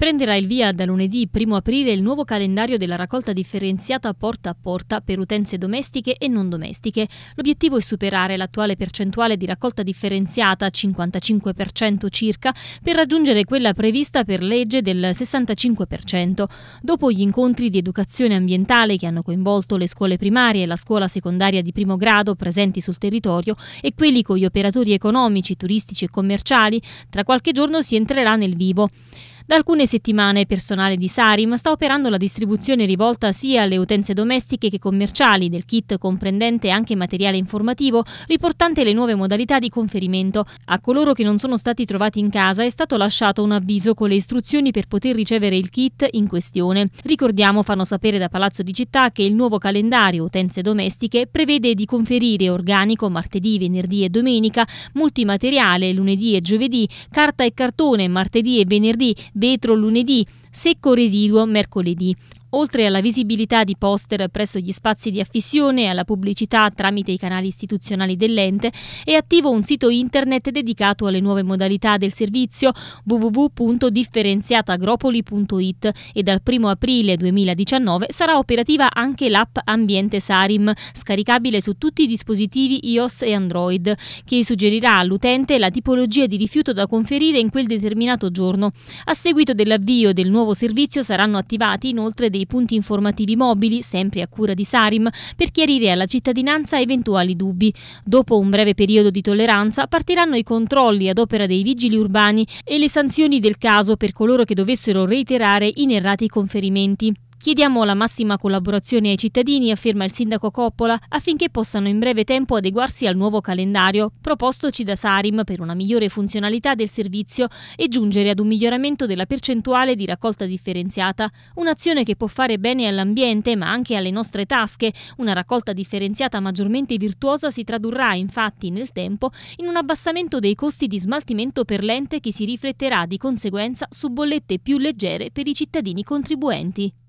Prenderà il via da lunedì 1 aprile il nuovo calendario della raccolta differenziata porta a porta per utenze domestiche e non domestiche. L'obiettivo è superare l'attuale percentuale di raccolta differenziata, 55% circa, per raggiungere quella prevista per legge del 65%. Dopo gli incontri di educazione ambientale che hanno coinvolto le scuole primarie e la scuola secondaria di primo grado presenti sul territorio e quelli con gli operatori economici, turistici e commerciali, tra qualche giorno si entrerà nel vivo. Da alcune settimane personale di Sarim sta operando la distribuzione rivolta sia alle utenze domestiche che commerciali del kit comprendente anche materiale informativo riportante le nuove modalità di conferimento. A coloro che non sono stati trovati in casa è stato lasciato un avviso con le istruzioni per poter ricevere il kit in questione. Ricordiamo, fanno sapere da Palazzo di Città che il nuovo calendario utenze domestiche prevede di conferire organico martedì, venerdì e domenica, multimateriale lunedì e giovedì, carta e cartone martedì e venerdì, vetro lunedì, secco residuo mercoledì. Oltre alla visibilità di poster presso gli spazi di affissione e alla pubblicità tramite i canali istituzionali dell'ente, è attivo un sito internet dedicato alle nuove modalità del servizio www.differenziatagropoli.it e dal 1 aprile 2019 sarà operativa anche l'app Ambiente Sarim, scaricabile su tutti i dispositivi iOS e Android, che suggerirà all'utente la tipologia di rifiuto da conferire in quel determinato giorno. A seguito dell'avvio del nuovo servizio saranno attivati inoltre dei vari punti informativi mobili, sempre a cura di Sarim, per chiarire alla cittadinanza eventuali dubbi. Dopo un breve periodo di tolleranza partiranno i controlli ad opera dei vigili urbani e le sanzioni del caso per coloro che dovessero reiterare inerrati conferimenti. Chiediamo la massima collaborazione ai cittadini, afferma il sindaco Coppola, affinché possano in breve tempo adeguarsi al nuovo calendario propostoci da Sarim per una migliore funzionalità del servizio e giungere ad un miglioramento della percentuale di raccolta differenziata, un'azione che può fare bene all'ambiente ma anche alle nostre tasche. Una raccolta differenziata maggiormente virtuosa si tradurrà infatti nel tempo in un abbassamento dei costi di smaltimento per l'ente che si rifletterà di conseguenza su bollette più leggere per i cittadini contribuenti.